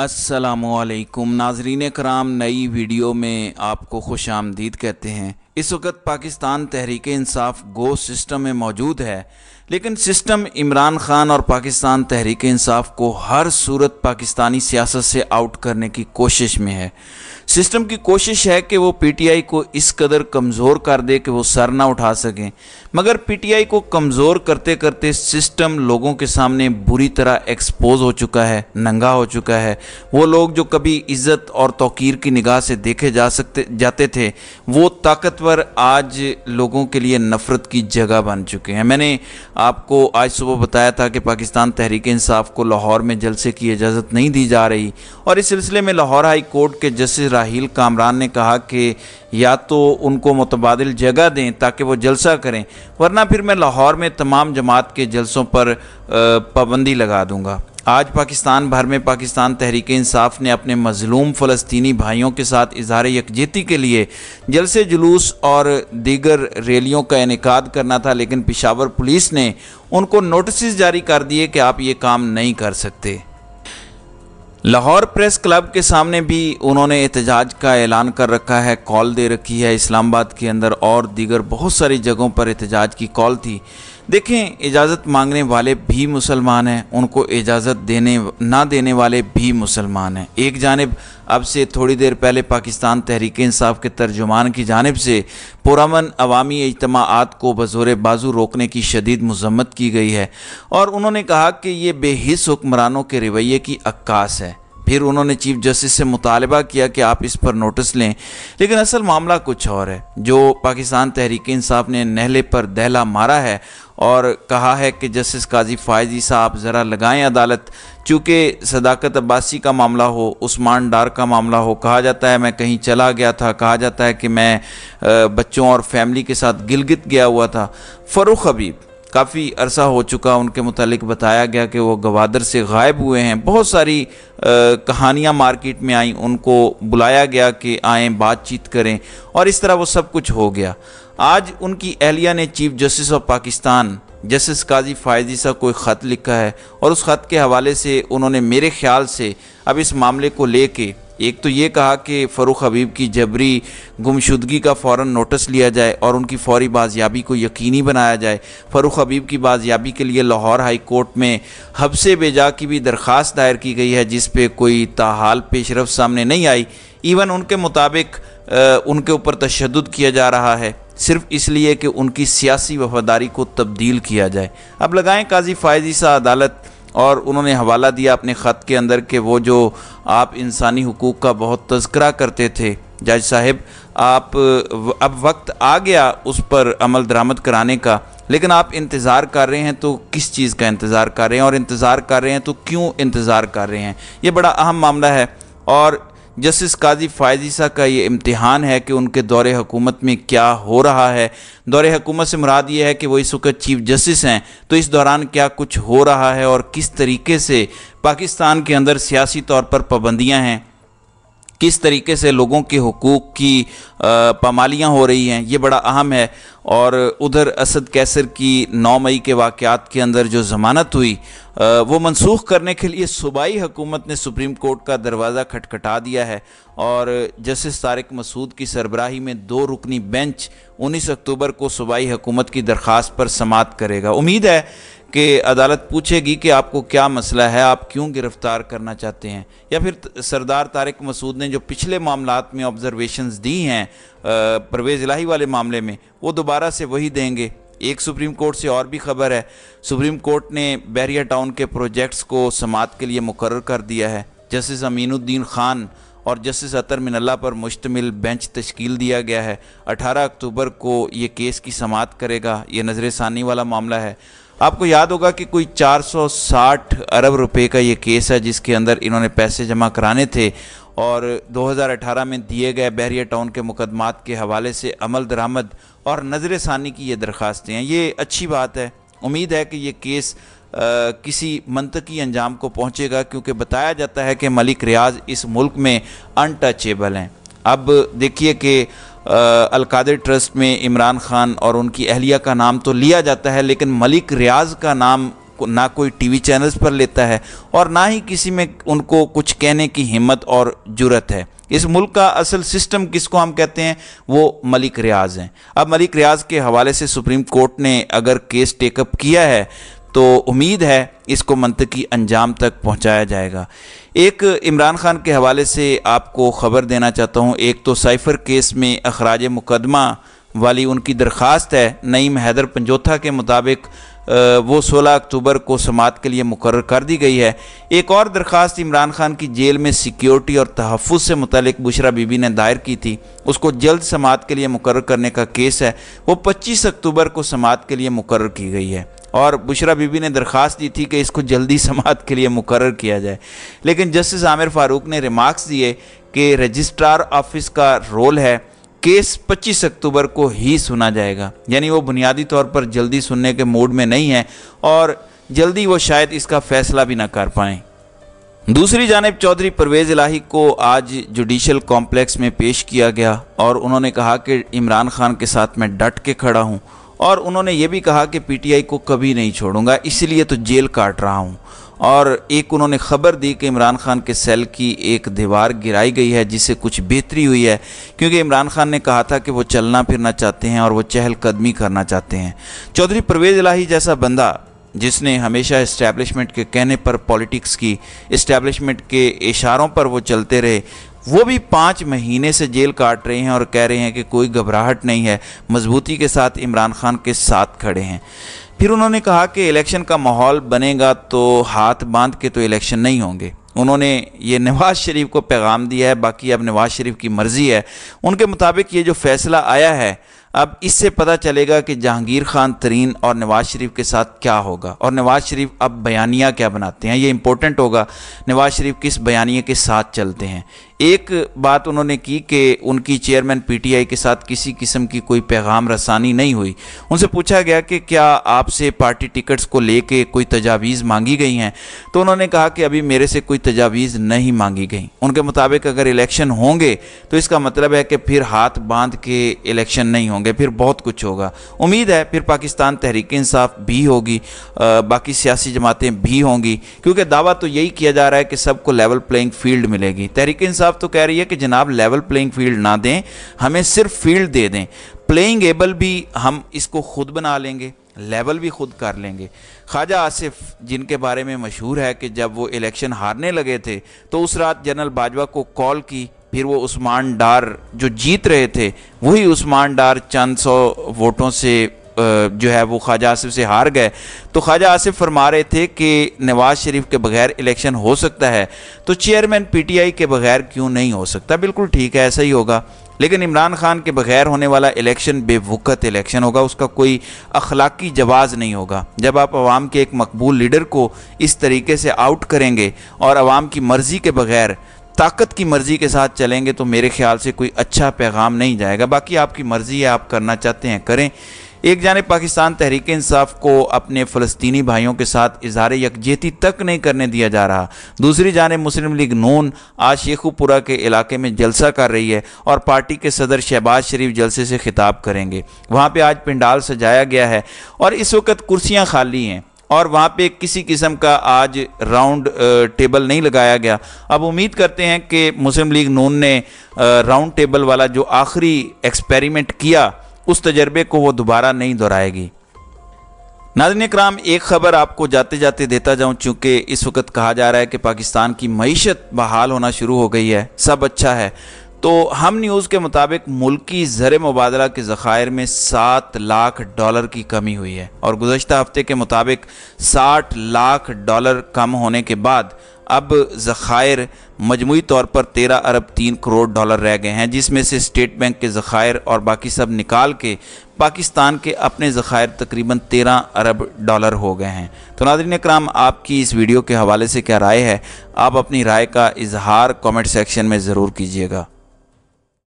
असलकुम नाजरीन कराम नई वीडियो में आपको खुश आमदीद कहते हैं इस वक्त पाकिस्तान तहरीक इंसाफ गो सिस्टम में मौजूद है लेकिन सिस्टम इमरान खान और पाकिस्तान तहरीक इंसाफ को हर सूरत पाकिस्तानी सियासत से आउट करने की कोशिश में है सिस्टम की कोशिश है कि वो पीटीआई को इस कदर कमज़ोर कर दे कि वो सर ना उठा सकें मगर पीटीआई को कमज़ोर करते करते सिस्टम लोगों के सामने बुरी तरह एक्सपोज हो चुका है नंगा हो चुका है वो लोग जो कभी इज़्ज़त और तोकीर की निगाह से देखे जा सकते जाते थे वो ताकतवर आज लोगों के लिए नफ़रत की जगह बन चुके हैं मैंने आपको आज सुबह बताया था कि पाकिस्तान तहरीक इंसाफ को लाहौर में जलसे की इजाज़त नहीं दी जा रही और इस सिलसिले में लाहौर हाई कोर्ट के जस्टिस राह राहील कामरान ने कहा कि या तो उनको मुतबादल जगह दें ताकि वो जलसा करें वरना फिर मैं लाहौर में तमाम जमात के जलसों पर पाबंदी लगा दूँगा आज पाकिस्तान भर में पाकिस्तान तहरीक इंसाफ ने अपने मजलूम फ़लस्तनी भाइयों के साथ इजहार यकजहती के लिए जलसे जुलूस और दीगर रैलियों का इनका करना था लेकिन पिशावर पुलिस ने उनको नोटिस जारी कर दिए कि आप ये काम नहीं कर सकते लाहौर प्रेस क्लब के सामने भी उन्होंने एहतजाज का ऐलान कर रखा है कॉल दे रखी है इस्लामाबाद के अंदर और दीगर बहुत सारी जगहों पर एहतजाज की कॉल थी देखें इजाज़त मांगने वाले भी मुसलमान हैं उनको इजाज़त देने ना देने वाले भी मुसलमान हैं एक जानब अब से थोड़ी देर पहले पाकिस्तान तहरीक इंसाफ के तर्जुमान की जानब से पुरमन अवामी इजमात को बजोर बाजू रोकने की शदीद मजम्मत की गई है और उन्होंने कहा कि ये बेहिस हुक्मरानों के रवैये की अक्कास है फिर उन्होंने चीफ जस्टिस से मुतालबा किया कि आप इस पर नोटिस लें लेकिन असल मामला कुछ और है जो पाकिस्तान तहरीक इंसाफ ने नहले पर दहला मारा है और कहा है कि जस्टिस काजी फायजी साहब ज़रा लगाएं अदालत चूँकि सदाकत अब्बासी का मामला हो उस्मान डार का मामला हो कहा जाता है मैं कहीं चला गया था कहा जाता है कि मैं बच्चों और फैमिली के साथ गिलगित गया हुआ था फ़रुख हबीब काफ़ी अरसा हो चुका उनके मतलब बताया गया कि वो गवादर से गायब हुए हैं बहुत सारी कहानियाँ मार्केट में आईं उनको बुलाया गया कि आएँ बातचीत करें और इस तरह वो सब कुछ हो गया आज उनकी एहलिया ने chief justice of Pakistan justice Qazi Faez Isa को एक ख़त लिखा है और उस ख़त के हवाले से उन्होंने मेरे ख्याल से अब इस मामले को ले एक तो ये कहा कि फ़ारूक हबीब की जबरी गुमशुदगी का फ़ौर नोटिस लिया जाए और उनकी फौरी बाजियाबी को यकीनी बनाया जाए फ़रूख हबीब की बाजियाबी के लिए लाहौर हाई कोर्ट में हबसे बेजा की भी दरख्वास्त दायर की गई है जिस पर कोई ताहाल पेशरफ सामने नहीं आई इवन उनके मुताबिक उनके ऊपर तशद किया जा रहा है सिर्फ इसलिए कि उनकी सियासी वफादारी को तब्दील किया जाए अब लगाएँ काजी फायजी सा अदालत और उन्होंने हवाला दिया अपने ख़त के अंदर कि वो जो आप इंसानी हकूक़ का बहुत तस्करा करते थे जज साहब आप अब वक्त आ गया उस पर अमल दरामद कराने का लेकिन आप इंतज़ार कर रहे हैं तो किस चीज़ का इंतज़ार कर रहे हैं और इंतज़ार कर रहे हैं तो क्यों इंतज़ार कर रहे हैं ये बड़ा अहम मामला है और जस्टिस काजी फायजीसा का ये इम्तहान है कि उनके दौरे हुकूमत में क्या हो रहा है दौरे हुकूमत से मुराद ये है कि वो इस वक्त चीफ जस्टिस हैं तो इस दौरान क्या कुछ हो रहा है और किस तरीके से पाकिस्तान के अंदर सियासी तौर पर पाबंदियाँ हैं किस तरीके से लोगों के हकूक़ की पामालियाँ हो रही हैं ये बड़ा अहम है और उधर असद कैसर की 9 मई के वाक़ात के अंदर जो ज़मानत हुई वो मनसूख करने के लिए सूबाई हुकूमत ने सुप्रीम कोर्ट का दरवाज़ा खटखटा दिया है और जस्टिस तारक मसूद की सरबराही में दो रुकनी बेंच 19 अक्टूबर को सूबाई हुकूमत की दरख्वास्त पर समात करेगा उम्मीद है कि अदालत पूछेगी कि आपको क्या मसला है आप क्यों गिरफ़्तार करना चाहते हैं या फिर सरदार तारिक मसूद ने जो पिछले मामला में ऑब्ज़रवेशन दी हैं परवेज़ इलाही वाले मामले में वो दोबारा से वही देंगे एक सुप्रीम कोर्ट से और भी खबर है सुप्रीम कोर्ट ने बहरिया टाउन के प्रोजेक्ट्स को समात के लिए मुकर कर दिया है जस्टिस अमीनुद्दीन खान और जस्टिस अतर मिनल्ला पर मुश्तमिल बेंच तश्कील दिया गया है 18 अक्टूबर को ये केस की समात करेगा ये नज़र षानी वाला मामला है आपको याद होगा कि कोई 460 अरब रुपए का ये केस है जिसके अंदर इन्होंने पैसे जमा कराने थे और 2018 में दिए गए बहरिया टाउन के मुकदमात के हवाले से अमल दरामद और नज़र षानी की ये दरख्वास्तें हैं ये अच्छी बात है उम्मीद है कि ये केस आ, किसी मनतकी अंजाम को पहुँचेगा क्योंकि बताया जाता है कि मलिक रियाज इस मुल्क में अनटचेबल हैं अब देखिए कि अलकादिर ट्रस्ट में इमरान खान और उनकी अहलिया का नाम तो लिया जाता है लेकिन मलिक रियाज का नाम ना कोई टीवी चैनल्स पर लेता है और ना ही किसी में उनको कुछ कहने की हिम्मत और जुरत है इस मुल्क का असल सिस्टम किसको हम कहते हैं वो मलिक रियाज हैं अब मलिक रियाज के हवाले से सुप्रीम कोर्ट ने अगर केस टेकअप किया है तो उम्मीद है इसको मंतकी अंजाम तक पहुंचाया जाएगा एक इमरान खान के हवाले से आपको ख़बर देना चाहता हूं एक तो साइफ़र केस में अखराज मुकदमा वाली उनकी दरख्वास्त है नईम हैदर पंजोथा के मुताबिक वो 16 अक्टूबर को समात के लिए मुकर कर दी गई है एक और दरख्वास्त इमरान खान की जेल में सिक्योरिटी और तहफ़ से मुतलिक बुशरा बीबी ने दायर की थी उसको जल्द समात के लिए मुकर करने का केस है वो 25 अक्टूबर को समात के लिए मुकर की गई है और बुशरा बीबी ने दरख्वास्त दी थी कि इसको जल्दी समात के लिए मुकर किया जाए लेकिन जस्टिस आमिर फारूक ने रिमार्क्स दिए कि रजिस्ट्रार ऑफिस का रोल है केस 25 अक्टूबर को ही सुना जाएगा यानी वो बुनियादी तौर पर जल्दी सुनने के मूड में नहीं है और जल्दी वो शायद इसका फैसला भी ना कर पाएँ दूसरी जानब चौधरी परवेज़ इलाही को आज जुडिशल कॉम्प्लेक्स में पेश किया गया और उन्होंने कहा कि इमरान खान के साथ मैं डट के खड़ा हूँ और उन्होंने ये भी कहा कि पीटीआई को कभी नहीं छोड़ूंगा इसलिए तो जेल काट रहा हूँ और एक उन्होंने खबर दी कि इमरान खान के सेल की एक दीवार गिराई गई है जिससे कुछ बेहतरी हुई है क्योंकि इमरान खान ने कहा था कि वो चलना फिरना चाहते हैं और वो चहलकदमी करना चाहते हैं चौधरी परवेज इलाही जैसा बंदा जिसने हमेशा इस्टेब्लिशमेंट के कहने पर पॉलिटिक्स की इस्टेब्लिशमेंट के इशारों पर वो चलते रहे वो भी पाँच महीने से जेल काट रहे हैं और कह रहे हैं कि कोई घबराहट नहीं है मजबूती के साथ इमरान खान के साथ खड़े हैं फिर उन्होंने कहा कि इलेक्शन का माहौल बनेगा तो हाथ बांध के तो इलेक्शन नहीं होंगे उन्होंने ये नवाज़ शरीफ को पैगाम दिया है बाकी अब नवाज़ शरीफ की मर्ज़ी है उनके मुताबिक ये जो फ़ैसला आया है अब इससे पता चलेगा कि जहांगीर खान तरीन और नवाज़ शरीफ के साथ क्या होगा और नवाज़ शरीफ अब बयानिया क्या बनाते हैं ये इंपॉर्टेंट होगा नवाज़ शरीफ किस बयानिया के साथ चलते हैं एक बात उन्होंने की कि उनकी चेयरमैन पीटीआई के साथ किसी किस्म की कोई पैगाम रसानी नहीं हुई उनसे पूछा गया कि क्या आपसे पार्टी टिकट्स को लेके कोई तजावीज़ मांगी गई हैं तो उन्होंने कहा कि अभी मेरे से कोई तजावीज़ नहीं मांगी गई उनके मुताबिक अगर इलेक्शन होंगे तो इसका मतलब है कि फिर हाथ बांध के इलेक्शन नहीं होंगे फिर बहुत कुछ होगा उम्मीद है फिर पाकिस्तान तहरीक इंसाफ भी होगी बाकी सियासी जमातें भी होंगी क्योंकि दावा तो यही किया जा रहा है कि सबको लेवल प्लेइंग फील्ड मिलेगी तहरीक इंसाफ साहब तो कह रही है कि जनाब लेवल प्लेइंग फील्ड ना दें हमें सिर्फ फील्ड दे दें प्लेइंग एबल भी हम इसको खुद बना लेंगे लेवल भी खुद कर लेंगे ख्वाजा आसिफ जिनके बारे में मशहूर है कि जब वो इलेक्शन हारने लगे थे तो उस रात जनरल बाजवा को कॉल की फिर वो उस्मान डार जो जीत रहे थे वही उस्मान डार चंद सौ वोटों से जो है वो ख्वाजा आसिफ से हार गए तो ख्वाजा आसिफ फरमा रहे थे कि नवाज़ शरीफ के बगैर इलेक्शन हो सकता है तो चेयरमैन पीटीआई के बगैर क्यों नहीं हो सकता बिल्कुल ठीक है ऐसा ही होगा लेकिन इमरान खान के बगैर होने वाला इलेक्शन बेवकत इलेक्शन होगा उसका कोई अखलाकी जवाज़ नहीं होगा जब आप आवाम के एक मकबूल लीडर को इस तरीके से आउट करेंगे और आवाम की मर्ज़ी के बगैर ताकत की मर्ज़ी के साथ चलेंगे तो मेरे ख्याल से कोई अच्छा पैगाम नहीं जाएगा बाकी आपकी मर्ज़ी है आप करना चाहते हैं करें एक जाने पाकिस्तान तहरीक इंसाफ को अपने फ़लस्तनी भाइयों के साथ इजहार यकजहती तक नहीं करने दिया जा रहा दूसरी जाने मुस्लिम लीग नून आज शेखुपुरा के इलाके में जलसा कर रही है और पार्टी के सदर शहबाज शरीफ जलसे से खिताब करेंगे वहाँ पर आज पिंडाल सजाया गया है और इस वक्त कुर्सियाँ खाली हैं और वहाँ पे किसी किस्म का आज राउंड टेबल नहीं लगाया गया अब उम्मीद करते हैं कि मुस्लिम लीग नून ने राउंड टेबल वाला जो आखिरी एक्सपेरिमेंट किया उस तजर्बे को वो दोबारा नहीं दोहराएगी नाजन कराम एक खबर आपको जाते जाते देता जाऊं चूंकि इस वक्त कहा जा रहा है कि पाकिस्तान की मीशत बहाल होना शुरू हो गई है सब अच्छा है तो हम न्यूज़ के मुताबिक मुल्की ज़र मुबादला के ज़खायर में सात लाख डॉलर की कमी हुई है और गुजशत हफ्ते के मुताबिक साठ लाख डॉलर कम होने के बाद अब ज़खायर मजमू तौर पर तेरह अरब तीन करोड़ डॉलर रह गए हैं जिसमें से स्टेट बैंक के ज़खायर और बाकी सब निकाल के पाकिस्तान के अपने ज़खायर तकरीबन तेरह अरब डॉलर हो गए हैं तो नादरीन कराम आपकी इस वीडियो के हवाले से क्या राय है आप अपनी राय का इजहार कमेंट सेक्शन में ज़रूर कीजिएगा